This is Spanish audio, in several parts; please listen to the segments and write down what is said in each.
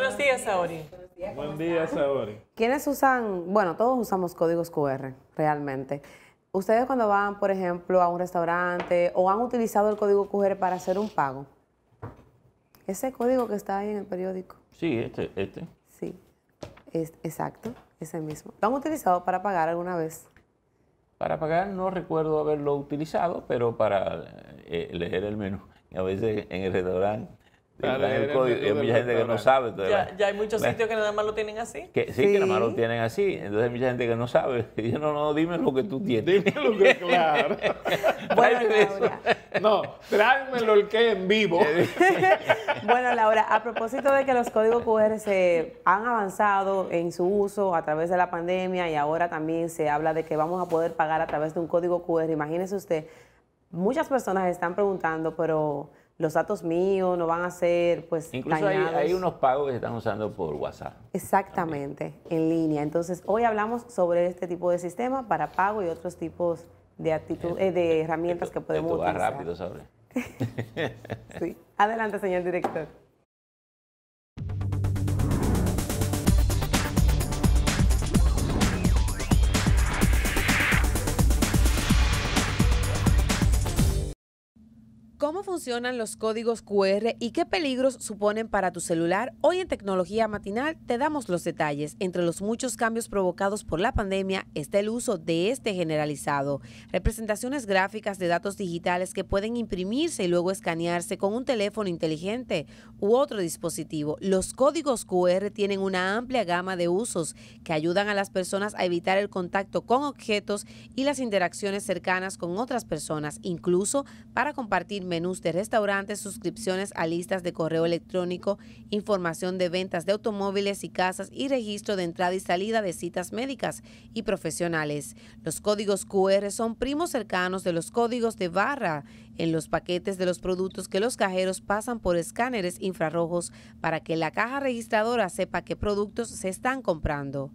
Buenos días, Saori. Buen día, Saori. ¿Quiénes usan? Bueno, todos usamos códigos QR, realmente. Ustedes cuando van, por ejemplo, a un restaurante o han utilizado el código QR para hacer un pago. Ese código que está ahí en el periódico. Sí, este, este. Sí, es, exacto, ese mismo. ¿Lo han utilizado para pagar alguna vez? Para pagar no recuerdo haberlo utilizado, pero para eh, leer el menú. A veces en el restaurante Claro, hay mucha gente que no sabe. ya, hay muchos sitios que nada más lo tienen así. sí, que nada más lo tienen así. Entonces hay mucha gente que no sabe. no, no, dime lo que tú tienes. Dime lo que, claro. bueno, Laura. No, tráemelo el que en vivo. bueno, Laura, a propósito de que los códigos QR se han avanzado en su uso a través de la pandemia y ahora también se habla de que vamos a poder pagar a través de un código QR. Imagínese usted, muchas personas están preguntando, pero los datos míos no van a ser pues incluso hay, unos pagos que se están usando por WhatsApp exactamente en línea entonces hoy hablamos sobre este tipo de sistema para pago y otros tipos de eh, eh, de eh, herramientas que podemos esto va rápido sobre sí. adelante señor director funcionan los códigos QR y qué peligros suponen para tu celular? Hoy en Tecnología Matinal te damos los detalles. Entre los muchos cambios provocados por la pandemia está el uso de este generalizado. Representaciones gráficas de datos digitales que pueden imprimirse y luego escanearse con un teléfono inteligente u otro dispositivo. Los códigos QR tienen una amplia gama de usos que ayudan a las personas a evitar el contacto con objetos y las interacciones cercanas con otras personas, incluso para compartir menús de restaurantes, suscripciones a listas de correo electrónico, información de ventas de automóviles y casas y registro de entrada y salida de citas médicas y profesionales. Los códigos QR son primos cercanos de los códigos de barra en los paquetes de los productos que los cajeros pasan por escáneres infrarrojos para que la caja registradora sepa qué productos se están comprando.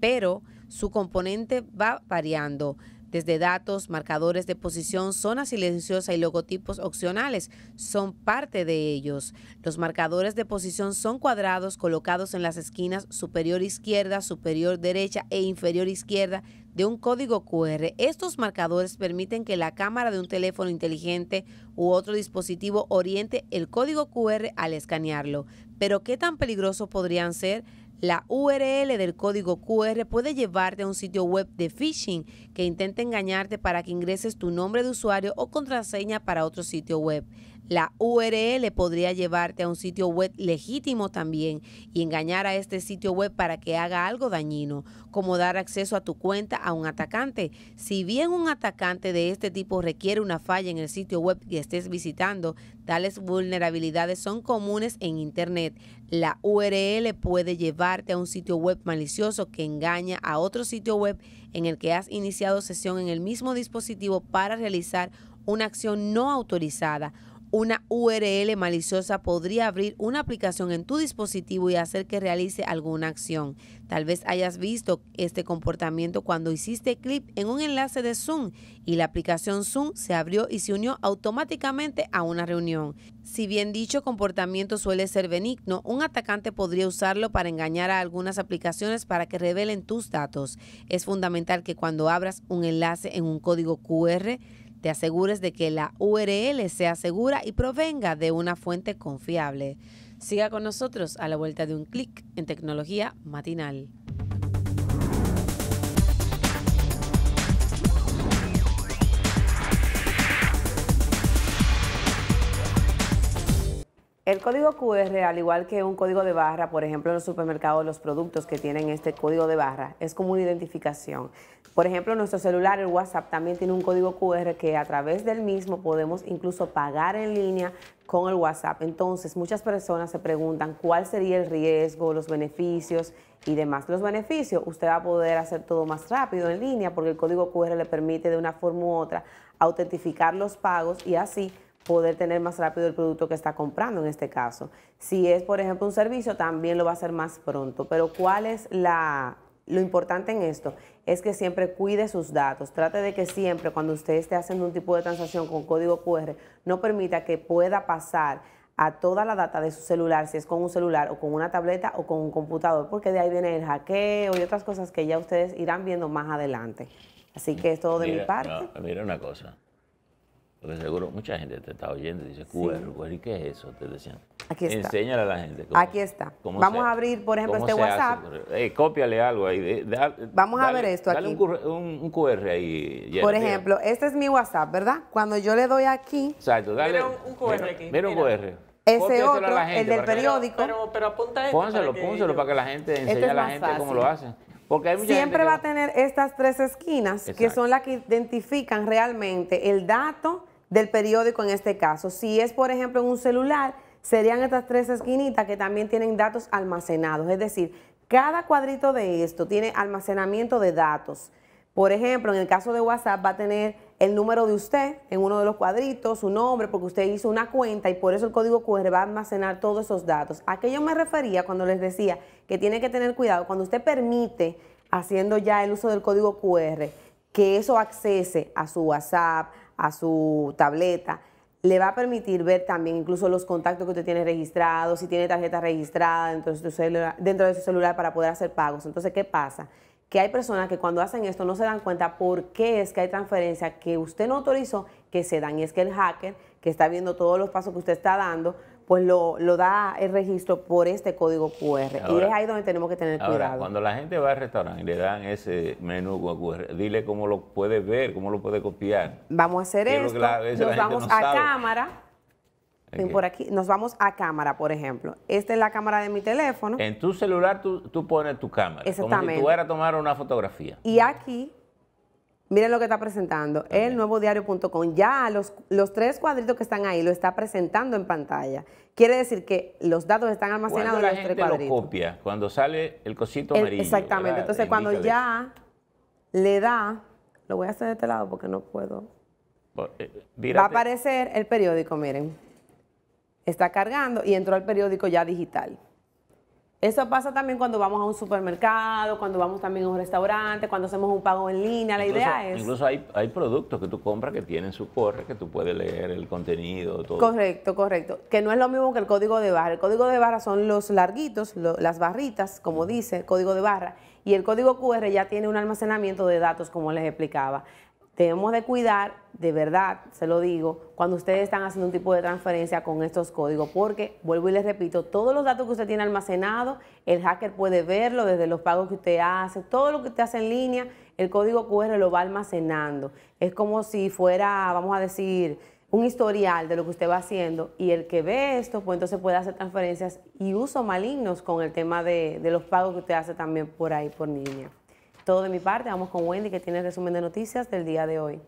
Pero su componente va variando desde datos, marcadores de posición, zona silenciosa y logotipos opcionales son parte de ellos. Los marcadores de posición son cuadrados colocados en las esquinas superior izquierda, superior derecha e inferior izquierda de un código QR. Estos marcadores permiten que la cámara de un teléfono inteligente u otro dispositivo oriente el código QR al escanearlo. Pero ¿qué tan peligroso podrían ser? La URL del código QR puede llevarte a un sitio web de phishing que intenta engañarte para que ingreses tu nombre de usuario o contraseña para otro sitio web. La URL podría llevarte a un sitio web legítimo también y engañar a este sitio web para que haga algo dañino, como dar acceso a tu cuenta a un atacante. Si bien un atacante de este tipo requiere una falla en el sitio web que estés visitando, tales vulnerabilidades son comunes en Internet. La URL puede llevarte a un sitio web malicioso que engaña a otro sitio web en el que has iniciado sesión en el mismo dispositivo para realizar una acción no autorizada una URL maliciosa podría abrir una aplicación en tu dispositivo y hacer que realice alguna acción. Tal vez hayas visto este comportamiento cuando hiciste clic en un enlace de Zoom y la aplicación Zoom se abrió y se unió automáticamente a una reunión. Si bien dicho comportamiento suele ser benigno, un atacante podría usarlo para engañar a algunas aplicaciones para que revelen tus datos. Es fundamental que cuando abras un enlace en un código QR, te asegures de que la URL sea segura y provenga de una fuente confiable. Siga con nosotros a la vuelta de un clic en Tecnología Matinal. El código QR, al igual que un código de barra, por ejemplo, en los supermercados, los productos que tienen este código de barra, es como una identificación. Por ejemplo, nuestro celular, el WhatsApp, también tiene un código QR que a través del mismo podemos incluso pagar en línea con el WhatsApp. Entonces, muchas personas se preguntan cuál sería el riesgo, los beneficios y demás. Los beneficios, usted va a poder hacer todo más rápido en línea porque el código QR le permite de una forma u otra autentificar los pagos y así poder tener más rápido el producto que está comprando en este caso. Si es, por ejemplo, un servicio, también lo va a hacer más pronto. Pero ¿cuál es la, lo importante en esto es que siempre cuide sus datos. Trate de que siempre cuando usted esté haciendo un tipo de transacción con código QR, no permita que pueda pasar a toda la data de su celular, si es con un celular o con una tableta o con un computador, porque de ahí viene el hackeo y otras cosas que ya ustedes irán viendo más adelante. Así que es todo de mi parte. mira una cosa. Porque seguro mucha gente te está oyendo y dice, QR, ¿qué es eso? Te decían. Aquí está. Enséñale a la gente. Aquí está. Vamos a abrir, por ejemplo, este WhatsApp. cópiale algo ahí. Vamos a ver esto dale aquí. Dale un, un, QR ahí. por ejemplo, este es mi WhatsApp, ¿verdad? Cuando yo le doy aquí. Mira un, QR aquí. Mira un QR. Ese otro, el del periódico. pero, pero apunta esto. Pónselo, pónselo para que la gente este enseñe a la gente cómo lo hacen. Porque hay mucha Siempre gente va a tener estas tres esquinas que son las que identifican realmente el dato del periódico en este caso. Si es, por ejemplo, en un celular, serían estas tres esquinitas que también tienen datos almacenados. Es decir, cada cuadrito de esto tiene almacenamiento de datos. Por ejemplo, en el caso de WhatsApp va a tener el número de usted en uno de los cuadritos, su nombre, porque usted hizo una cuenta y por eso el código QR va a almacenar todos esos datos. ¿A yo me refería cuando les decía que tiene que tener cuidado? Cuando usted permite, haciendo ya el uso del código QR, que eso accese a su WhatsApp, a su tableta, le va a permitir ver también incluso los contactos que usted tiene registrados, si tiene tarjeta registrada dentro de, su celular, dentro de su celular para poder hacer pagos. Entonces, ¿qué pasa? Que hay personas que cuando hacen esto no se dan cuenta por qué es que hay transferencias que usted no autorizó que se dan. Y es que el hacker que está viendo todos los pasos que usted está dando, pues lo, da el registro por este código QR. y es ahí donde tenemos que tener ahora, cuidado. Cuando la gente va al restaurante y le dan ese menú QR, dile cómo lo puede ver, cómo lo puede copiar. Vamos a hacer esto. Nos vamos a cámara. Ven Por aquí, nos vamos a cámara, por ejemplo. Esta es la cámara de mi teléfono. En tu celular tú, tú pones tu cámara. Exactamente. Como si tú a tomar una fotografía. Y aquí Miren lo que está presentando, el nuevo diario.com. Ya los, los tres cuadritos que están ahí lo está presentando en pantalla. Quiere decir que los datos están almacenados en los tres cuadritos. copia cuando sale el cosito el, Exactamente. Entonces, cuando ya le da, lo voy a hacer de este lado porque no puedo. Eh, Va a aparecer el periódico, miren. Está cargando y entró el periódico ya digital. Eso pasa también cuando vamos a un supermercado, cuando vamos también a un restaurante, cuando hacemos un pago en línea. La idea es. Incluso hay, productos que tú compras que tienen su QR que tú puedes leer el contenido, todo. Correcto, correcto. Que no es lo mismo que el código de barra. El código de barra son los larguitos, las barritas, como dice, código de barra. Y el código QR ya tiene un almacenamiento de datos, como les explicaba debemos de cuidar, de verdad, se lo digo, cuando ustedes están haciendo un tipo de transferencia con estos códigos, porque, vuelvo y les repito, todos los datos que usted tiene almacenados, el hacker puede verlo desde los pagos que usted hace, todo lo que usted hace en línea, el código QR lo va almacenando. Es como si fuera, vamos a decir, un historial de lo que usted va haciendo y el que ve esto, pues entonces puede hacer transferencias y uso malignos con el tema de, de los pagos que usted hace también por ahí, por línea todo de mi parte. Vamos con Wendy, que tiene el resumen de noticias del día de hoy.